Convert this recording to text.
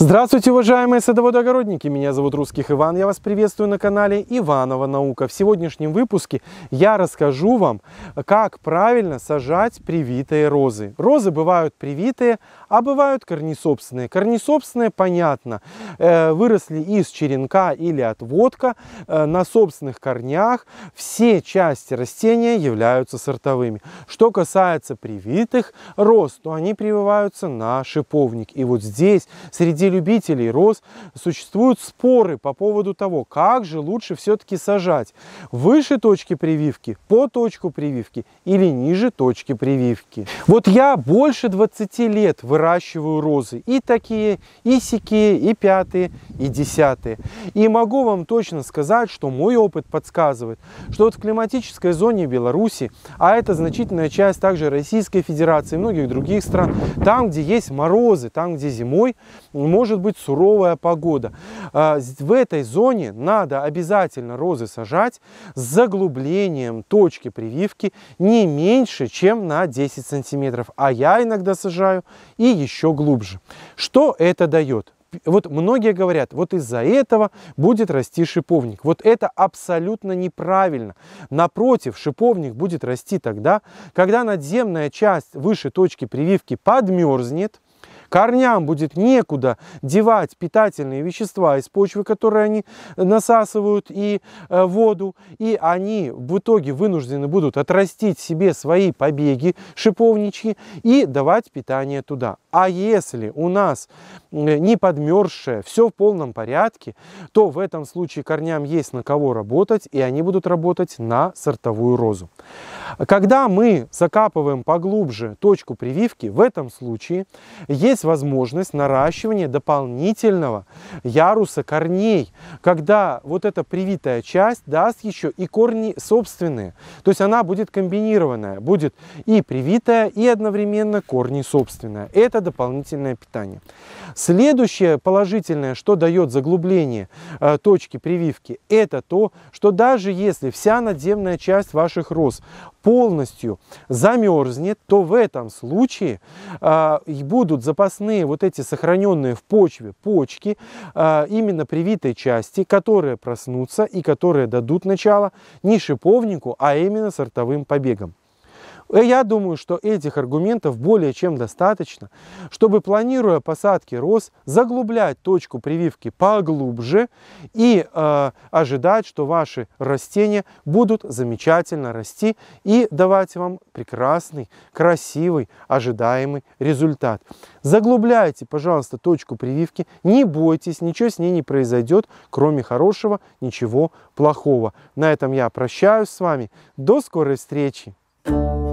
Здравствуйте, уважаемые садоводы-огородники! Меня зовут Русских Иван, я вас приветствую на канале Иванова Наука. В сегодняшнем выпуске я расскажу вам, как правильно сажать привитые розы. Розы бывают привитые, а бывают корнесобственные. Корнесобственные, понятно, э, выросли из черенка или отводка э, на собственных корнях. Все части растения являются сортовыми. Что касается привитых роз, то они прививаются на шиповник. И вот здесь, среди любителей роз существуют споры по поводу того, как же лучше все-таки сажать выше точки прививки, по точку прививки или ниже точки прививки. Вот я больше 20 лет выращиваю розы и такие, и сякие, и пятые, и десятые. И могу вам точно сказать, что мой опыт подсказывает, что вот в климатической зоне Беларуси, а это значительная часть также Российской Федерации и многих других стран, там, где есть морозы, там, где зимой, может быть суровая погода. А, в этой зоне надо обязательно розы сажать с заглублением точки прививки не меньше, чем на 10 сантиметров, а я иногда сажаю и еще глубже. Что это дает? вот многие говорят, вот из-за этого будет расти шиповник. Вот это абсолютно неправильно. Напротив, шиповник будет расти тогда, когда надземная часть выше точки прививки подмерзнет, Корням будет некуда девать питательные вещества из почвы, которые они насасывают, и э, воду. И они в итоге вынуждены будут отрастить себе свои побеги шиповничьи и давать питание туда. А если у нас не подмерзшее, все в полном порядке, то в этом случае корням есть на кого работать, и они будут работать на сортовую розу. Когда мы закапываем поглубже точку прививки, в этом случае, если есть возможность наращивания дополнительного яруса корней, когда вот эта привитая часть даст еще и корни собственные. То есть она будет комбинированная, будет и привитая, и одновременно корни собственные. Это дополнительное питание. Следующее положительное, что дает заглубление э, точки прививки, это то, что даже если вся надземная часть ваших роз полностью замерзнет, то в этом случае э, будут запасные вот эти сохраненные в почве почки э, именно привитой части, которые проснутся и которые дадут начало не шиповнику, а именно сортовым побегам. Э, я думаю, что этих аргументов более чем достаточно, чтобы планируя посадки роз, заглублять точку прививки поглубже и э, ожидать, что ваши растения будут замечательно расти и давать вам прекрасный, красивый, ожидаемый результат. Заглубляйте, пожалуйста, точку прививки, не бойтесь, ничего с ней не произойдет, кроме хорошего, ничего плохого. На этом я прощаюсь с вами. До скорой встречи! thank you